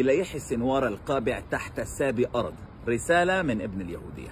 إليح السنوار القابع تحت السابي أرض رسالة من ابن اليهودية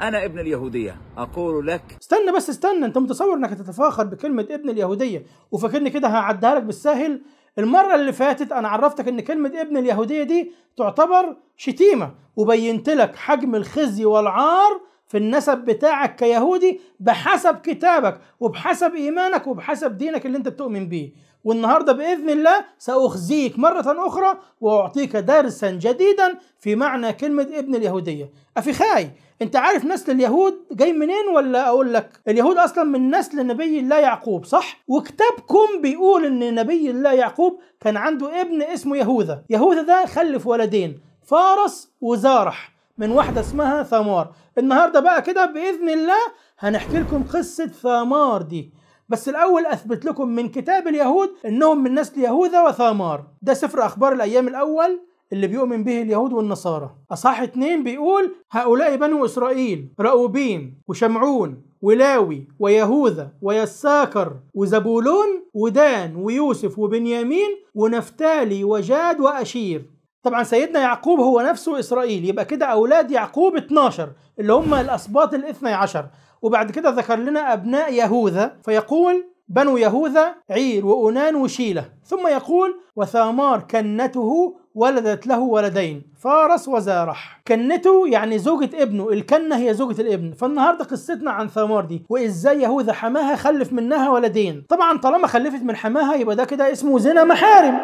أنا ابن اليهودية أقول لك استنى بس استنى أنت متصور أنك تتفاخر بكلمة ابن اليهودية وفاكرني كده هعديها لك بالسهل المرة اللي فاتت أنا عرفتك إن كلمة ابن اليهودية دي تعتبر شتيمة وبينت لك حجم الخزي والعار في النسب بتاعك كيهودي بحسب كتابك وبحسب ايمانك وبحسب دينك اللي انت بتؤمن بيه والنهارده باذن الله ساخزيك مره اخرى واعطيك درسا جديدا في معنى كلمه ابن اليهوديه افيخاي انت عارف نسل اليهود جاي منين ولا اقول لك اليهود اصلا من نسل نبي الله يعقوب صح وكتابكم بيقول ان نبي الله يعقوب كان عنده ابن اسمه يهوذا يهوذا ده خلف ولدين فارس وزارح من واحدة اسمها ثمار النهاردة بقى كده بإذن الله هنحكي لكم قصة ثمار دي بس الأول أثبت لكم من كتاب اليهود إنهم من نسل يهوذا وثمار ده سفر أخبار الأيام الأول اللي بيؤمن به اليهود والنصارى أصح اتنين بيقول هؤلاء بنو إسرائيل رأوبين وشمعون ولاوي ويهوذا ويساكر وزبولون ودان ويوسف وبنيامين ونفتالي وجاد وأشير طبعا سيدنا يعقوب هو نفسه إسرائيل يبقى كده أولاد يعقوب 12 اللي هم الأسباط الاثنى عشر وبعد كده ذكر لنا أبناء يهوذا فيقول بنو يهوذا عير وانان وشيلة ثم يقول وثامار كنته ولدت له ولدين فارس وزارح كنته يعني زوجة ابنه الكنة هي زوجة الابن فالنهاردة قصتنا عن ثامار دي وإزاي يهوذا حماها خلف منها ولدين طبعا طالما خلفت من حماها يبقى ده كده اسمه زنا محارم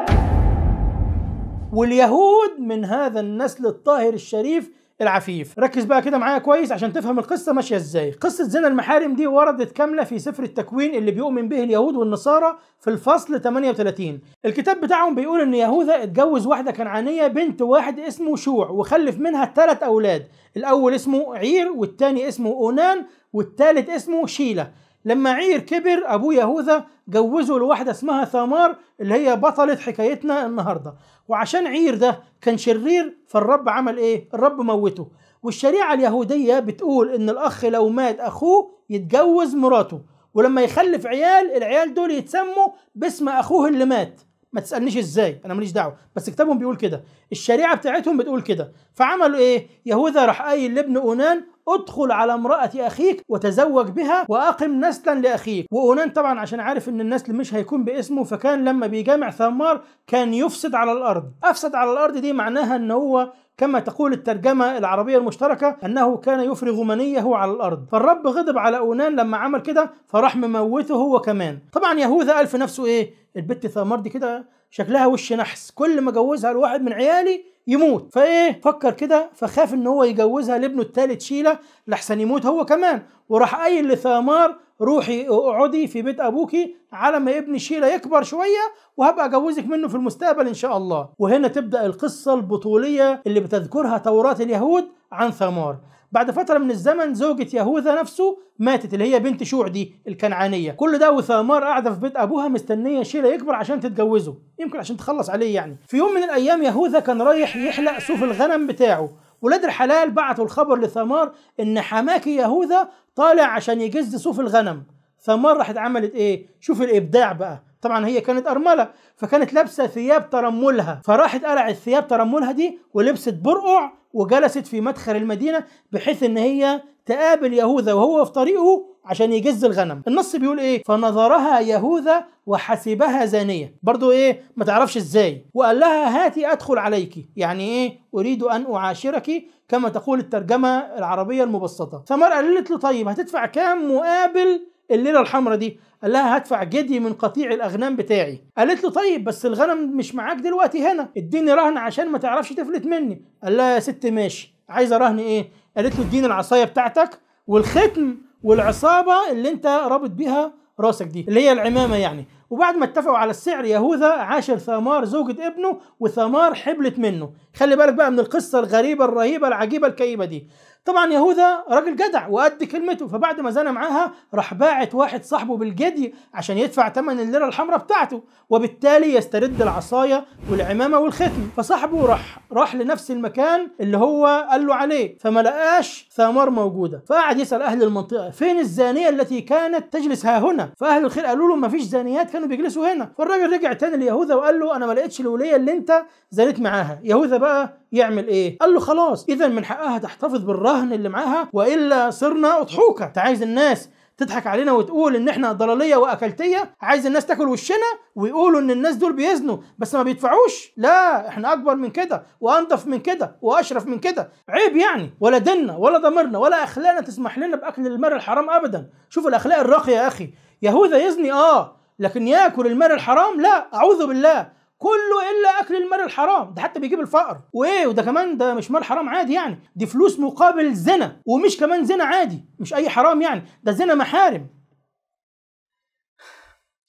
واليهود من هذا النسل الطاهر الشريف العفيف ركز بقى كده معايا كويس عشان تفهم القصة ماشية ازاي قصة زنا المحارم دي وردت كاملة في سفر التكوين اللي بيؤمن به اليهود والنصارى في الفصل 38 الكتاب بتاعهم بيقول ان يهوذا اتجوز واحدة كنعانية بنت واحد اسمه شوع وخلف منها ثلاث اولاد الاول اسمه عير والتاني اسمه اونان والتالت اسمه شيلة لما عير كبر ابوه يهوذا جوزه لواحده اسمها ثمار اللي هي بطله حكايتنا النهارده وعشان عير ده كان شرير فالرب عمل ايه الرب موته والشريعه اليهوديه بتقول ان الاخ لو مات اخوه يتجوز مراته ولما يخلف عيال العيال دول يتسموا باسم اخوه اللي مات ما تسالنيش ازاي انا ماليش دعوه بس كتابهم بيقول كده الشريعه بتاعتهم بتقول كده فعملوا ايه يهوذا راح قايل لابن اونان ادخل على امرأة أخيك وتزوج بها وأقم نسلا لأخيك وأونان طبعا عشان عارف أن النسل مش هيكون باسمه فكان لما بيجامع ثمار كان يفسد على الأرض أفسد على الأرض دي معناها أن هو كما تقول الترجمة العربية المشتركة أنه كان يفرغ منيه على الأرض فالرب غضب على أونان لما عمل كده فراح مموته هو كمان طبعا يهوذا قال في نفسه إيه البت الثمار دي كده شكلها وش نحس كل ما جوزها لواحد من عيالي يموت فايه فكر كده فخاف ان هو يجوزها لابنه الثالث شيله لحسن يموت هو كمان وراح قايل لثمار روحي اقعدي في بيت ابوكي على ما ابن شيله يكبر شويه وهبقى اجوزك منه في المستقبل ان شاء الله وهنا تبدا القصه البطوليه اللي بتذكرها توراه اليهود عن ثمار بعد فترة من الزمن زوجة يهوذا نفسه ماتت اللي هي بنت شوع دي الكنعانية كل ده وثامار قاعدة في بيت أبوها مستنية شيلة يكبر عشان تتجوزه يمكن عشان تخلص عليه يعني في يوم من الأيام يهوذا كان رايح يحلق صوف الغنم بتاعه ولاد الحلال بعتوا الخبر لثمار ان حماكي يهوذا طالع عشان يجز صوف الغنم ثمار راحت عملت ايه شوف الابداع بقى طبعا هي كانت ارمله فكانت لابسه ثياب ترملها فراحت قلعت ثياب ترملها دي ولبست برقع وجلست في مدخل المدينة بحيث ان هي تقابل يهوذا وهو في طريقه عشان يجز الغنم النص بيقول ايه فنظرها يهوذا وحسبها زانية برضو ايه ما تعرفش ازاي وقال لها هاتي ادخل عليك يعني ايه اريد ان اعاشرك كما تقول الترجمة العربية المبسطة ثمار قالت له طيب هتدفع كام مقابل الليلة الحمراء دي قال لها هدفع جدي من قطيع الاغنام بتاعي قالت له طيب بس الغنم مش معاك دلوقتي هنا اديني رهن عشان ما تعرفش تفلت مني قال لها يا ست ماشي عايزه رهن ايه قالت له اديني العصايه بتاعتك والختم والعصابه اللي انت رابط بيها راسك دي اللي هي العمامه يعني وبعد ما اتفقوا على السعر يهوذا عاشر ثمار زوجة ابنه وثمار حبلت منه خلي بالك بقى من القصة الغريبة الرهيبة العجيبة الكئيبة دي طبعا يهوذا راجل جدع وأدي كلمته فبعد ما زنى معاها راح باعت واحد صاحبه بالجدي عشان يدفع ثمن الليرة الحمراء بتاعته وبالتالي يسترد العصاية والعمامة والختم فصاحبه راح راح لنفس المكان اللي هو قال له عليه فما لقاش ثمار موجودة فقعد يسأل أهل المنطقة فين الزانية التي كانت تجلس ها هنا فأهل الخير قالوا له ما فيش زانيات كانوا بيجلسوا هنا فالراجل رجع تاني ليهوذا وقال له أنا ما لقيتش الولية اللي أنت زانيت معاها يهوذا بقى يعمل ايه؟ قال له خلاص اذا من حقها تحتفظ بالرهن اللي معاها والا صرنا اضحوكه، انت عايز الناس تضحك علينا وتقول ان احنا ضلاليه واكلتيه عايز الناس تاكل وشنا ويقولوا ان الناس دول بيزنوا بس ما بيدفعوش لا احنا اكبر من كده وانضف من كده واشرف من كده عيب يعني ولا ديننا ولا ضميرنا ولا اخلاقنا تسمح لنا باكل المر الحرام ابدا شوف الاخلاق الراقيه يا اخي يهوذا يزني اه لكن ياكل المال الحرام لا اعوذ بالله كله الا اكل المال الحرام ده حتى بيجيب الفقر وايه وده كمان ده مش مال حرام عادي يعني دي فلوس مقابل زنا ومش كمان زنا عادي مش اي حرام يعني ده زنا محارم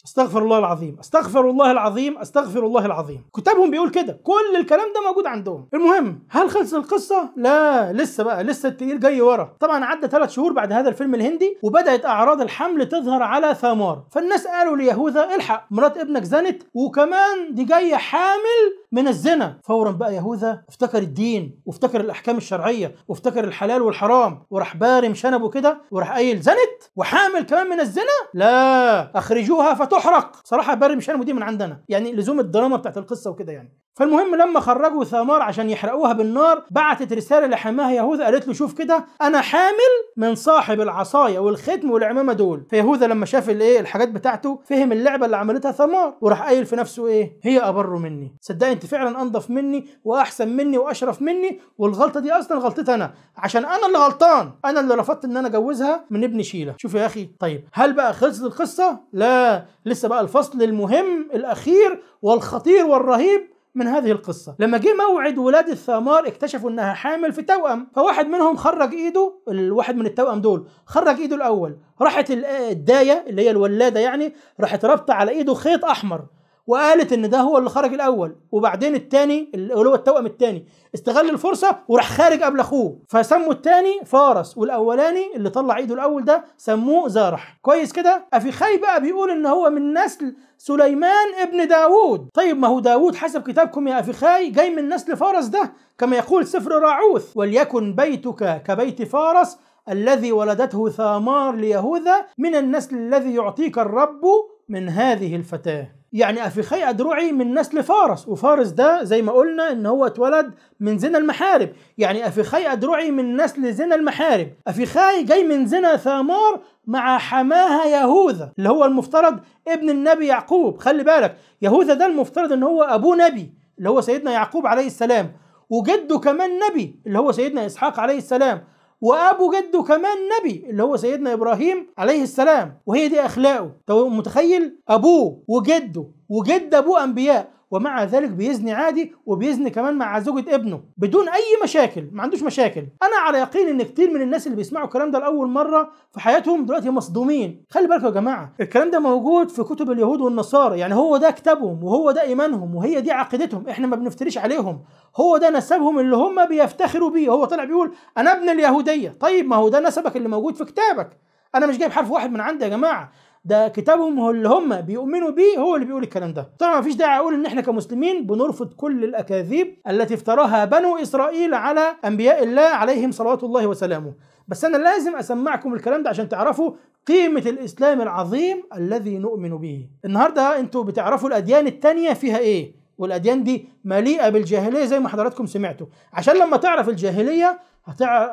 استغفر الله العظيم استغفر الله العظيم استغفر الله العظيم كتابهم بيقول كده كل الكلام ده موجود عندهم المهم هل خلص القصه لا لسه بقى لسه التقيل جاي ورا طبعا عدى ثلاث شهور بعد هذا الفيلم الهندي وبدات اعراض الحمل تظهر على ثمار فالناس قالوا ليهوذا الحق مرات ابنك زنت وكمان دي جايه حامل من الزنا فورا بقى يهوذا افتكر الدين وافتكر الاحكام الشرعيه وافتكر الحلال والحرام وراح بارم شنبه كده وراح قايل زنت وحامل كمان من الزنا لا اخرجوها هتحرق صراحه باري مش ودي من عندنا يعني لزوم الدراما بتاعت القصه وكده يعني فالمهم لما خرجوا ثمار عشان يحرقوها بالنار بعتت رساله لحماها يهوذا قالت له شوف كده انا حامل من صاحب العصايا والختم والعمامه دول فيهوذا لما شاف الايه الحاجات بتاعته فهم اللعبه اللي عملتها ثمار وراح قايل في نفسه ايه هي ابر مني صدقني انت فعلا انضف مني واحسن مني واشرف مني والغلطه دي اصلا غلطتي انا عشان انا اللي غلطان انا اللي رفضت ان انا اجوزها من ابن شيله شوف يا اخي طيب هل بقى خلصت القصه لا لسه بقى الفصل المهم الاخير والخطير والرهيب من هذه القصة لما جه موعد ولادة ثامار اكتشفوا انها حامل في توأم فواحد منهم خرج ايده الواحد من التوأم دول خرج ايده الاول راحت الداية اللي هي الولادة يعني راحت رابطة على ايده خيط احمر وقالت ان ده هو اللي خرج الاول وبعدين الثاني اللي هو التوأم الثاني استغل الفرصه وراح خارج قبل اخوه فسموا الثاني فارس والاولاني اللي طلع ايده الاول ده سموه زارح كويس كده افيخاي بقى بيقول ان هو من نسل سليمان ابن داوود طيب ما هو داوود حسب كتابكم يا خي جاي من نسل فارس ده كما يقول سفر راعوث وليكن بيتك كبيت فارس الذي ولدته ثامار ليهوذا من النسل الذي يعطيك الرب من هذه الفتاه يعني أفيخي أدرعي من نسل فارس وفارس ده زي ما قلنا إن هو اتولد من زنا المحارب يعني أفيخي أدرعي من نسل زنا المحارب أفيخاي جاي من زنا ثامار مع حماها يهوذا اللي هو المفترض ابن النبي يعقوب خلي بالك يهوذا ده المفترض إن هو أبوه نبي اللي هو سيدنا يعقوب عليه السلام وجده كمان نبي اللي هو سيدنا إسحاق عليه السلام وابو جده كمان نبي اللي هو سيدنا ابراهيم عليه السلام وهي دي اخلاقه طب متخيل ابوه وجده وجد ابوه انبياء ومع ذلك بيزني عادي وبيزني كمان مع زوجة ابنه بدون أي مشاكل ما عندوش مشاكل أنا على يقين إن كتير من الناس اللي بيسمعوا الكلام ده لأول مرة في حياتهم دلوقتي مصدومين خلي بالك يا جماعة الكلام ده موجود في كتب اليهود والنصارى يعني هو ده كتابهم وهو ده إيمانهم وهي دي عقيدتهم إحنا ما بنفتريش عليهم هو ده نسبهم اللي هم بيفتخروا بيه هو طلع بيقول أنا ابن اليهودية طيب ما هو ده نسبك اللي موجود في كتابك أنا مش جايب حرف واحد من عندي يا جماعة ده كتابهم هو اللي هم بيؤمنوا بيه هو اللي بيقول الكلام ده طبعا مفيش داعي اقول ان احنا كمسلمين بنرفض كل الاكاذيب التي افتراها بنو اسرائيل على انبياء الله عليهم صلوات الله وسلامه بس انا لازم اسمعكم الكلام ده عشان تعرفوا قيمة الإسلام العظيم الذي نؤمن به النهاردة أنتوا بتعرفوا الأديان التانية فيها إيه والأديان دي مليئة بالجاهلية زي ما حضراتكم سمعتوا عشان لما تعرف الجاهلية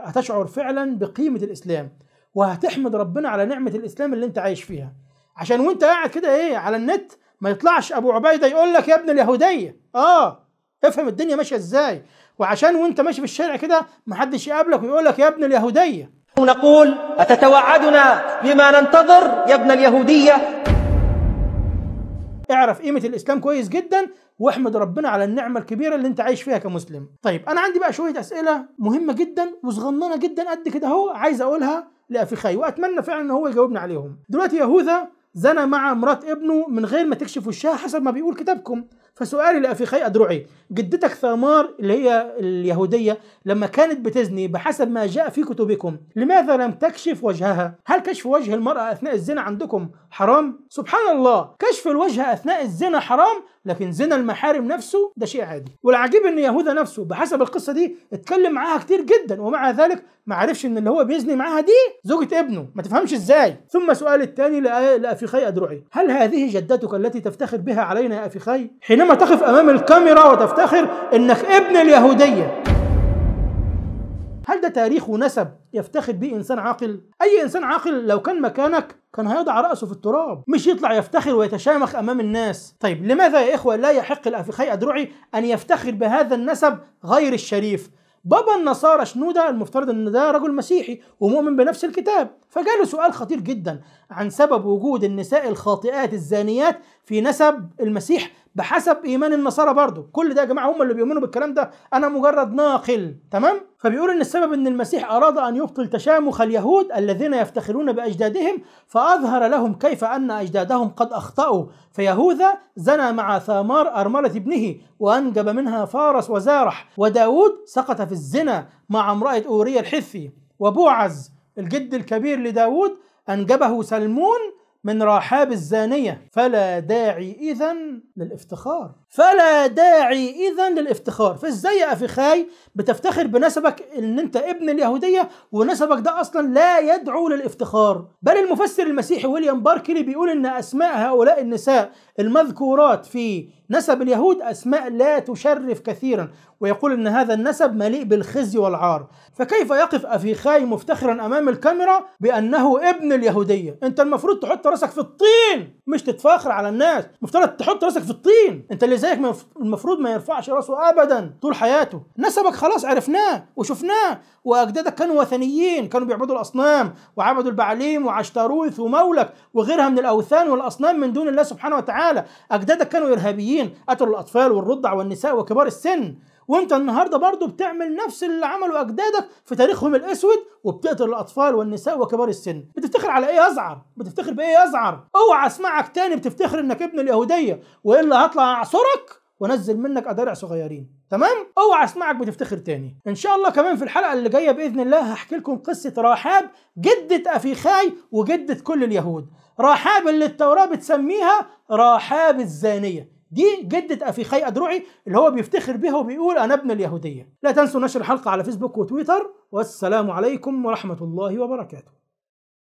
هتشعر فعلا بقيمة الإسلام وهتحمد ربنا على نعمة الإسلام اللي أنت عايش فيها عشان وانت قاعد كده ايه على النت ما يطلعش ابو عبيده يقول لك يا ابن اليهوديه اه افهم الدنيا ماشيه ازاي وعشان وانت ماشي في الشارع كده ما حدش يقابلك ويقول لك يا ابن اليهوديه نقول أتتوعدنا بما ننتظر يا ابن اليهودية اعرف قيمة الإسلام كويس جدا واحمد ربنا على النعمة الكبيرة اللي انت عايش فيها كمسلم طيب أنا عندي بقى شوية أسئلة مهمة جدا وصغننة جدا قد كده أهو عايز أقولها لأفيخاي وأتمنى فعلا إن هو يجاوبني عليهم دلوقتي يهوذا زنى مع امراه ابنه من غير ما تكشف وشها حسب ما بيقول كتابكم فسؤالي لأفيخي أدرعي جدتك ثامار اللي هي اليهودية لما كانت بتزني بحسب ما جاء في كتبكم لماذا لم تكشف وجهها؟ هل كشف وجه المرأة أثناء الزنا عندكم حرام؟ سبحان الله كشف الوجه أثناء الزنا حرام لكن زنا المحارم نفسه ده شيء عادي والعجيب ان يهوذا نفسه بحسب القصه دي اتكلم معاها كتير جدا ومع ذلك ما عرفش ان اللي هو بيزني معاها دي زوجة ابنه ما تفهمش ازاي ثم سؤال الثاني لأفيخي أدرعي هل هذه جدتك التي تفتخر بها علينا يا أفيخي حينما حينما تقف امام الكاميرا وتفتخر انك ابن اليهوديه هل ده تاريخ ونسب يفتخر بيه انسان عاقل اي انسان عاقل لو كان مكانك كان هيضع راسه في التراب مش يطلع يفتخر ويتشامخ امام الناس طيب لماذا يا اخوه لا يحق الأفخي ادرعي ان يفتخر بهذا النسب غير الشريف بابا النصارى شنوده المفترض ان ده رجل مسيحي ومؤمن بنفس الكتاب فجاله سؤال خطير جدا عن سبب وجود النساء الخاطئات الزانيات في نسب المسيح ده حسب ايمان النصارى برضه كل ده يا جماعه هم اللي بيؤمنوا بالكلام ده انا مجرد ناقل تمام فبيقول ان السبب ان المسيح اراد ان يبطل تشامخ اليهود الذين يفتخرون باجدادهم فاظهر لهم كيف ان اجدادهم قد اخطاوا فيهوذا زنى مع ثامار ارمله ابنه وانجب منها فارس وزارح وداود سقط في الزنا مع امراه اوريه الحثي وبوعز الجد الكبير لداود انجبه سلمون من رحاب الزانية فلا داعي إذا للافتخار فلا داعي اذا للافتخار فازاي يا افخاي بتفتخر بنسبك ان انت ابن اليهوديه ونسبك ده اصلا لا يدعو للافتخار بل المفسر المسيحي ويليام باركلي بيقول ان اسماء هؤلاء النساء المذكورات في نسب اليهود اسماء لا تشرف كثيرا ويقول ان هذا النسب مليء بالخزي والعار فكيف يقف افيخاي مفتخرا امام الكاميرا بانه ابن اليهوديه انت المفروض تحط راسك في الطين مش تتفاخر على الناس مفترض تحط راسك في الطين انت اللي ولذلك المفروض ما يرفعش راسه ابدا طول حياته نسبك خلاص عرفناه وشفناه واجدادك كانوا وثنيين كانوا بيعبدوا الاصنام وعبدوا البعليم وعشتروث ومولك وغيرها من الاوثان والاصنام من دون الله سبحانه وتعالى اجدادك كانوا ارهابيين قتلوا الاطفال والرضع والنساء وكبار السن وانت النهارده برضه بتعمل نفس اللي عمله اجدادك في تاريخهم الاسود وبتقتل الاطفال والنساء وكبار السن بتفتخر على ايه ازعر بتفتخر بايه ازعر اوعى اسمعك تاني بتفتخر انك ابن اليهوديه والا هطلع اعصرك وانزل منك ادارع صغيرين تمام اوعى اسمعك بتفتخر تاني ان شاء الله كمان في الحلقه اللي جايه باذن الله هحكي لكم قصه رحاب جده افيخاي وجده كل اليهود رحاب اللي التوراه بتسميها رحاب الزانيه دي جدة أفيخي أدرعي اللي هو بيفتخر بها وبيقول أنا ابن اليهودية لا تنسوا نشر الحلقة على فيسبوك وتويتر والسلام عليكم ورحمة الله وبركاته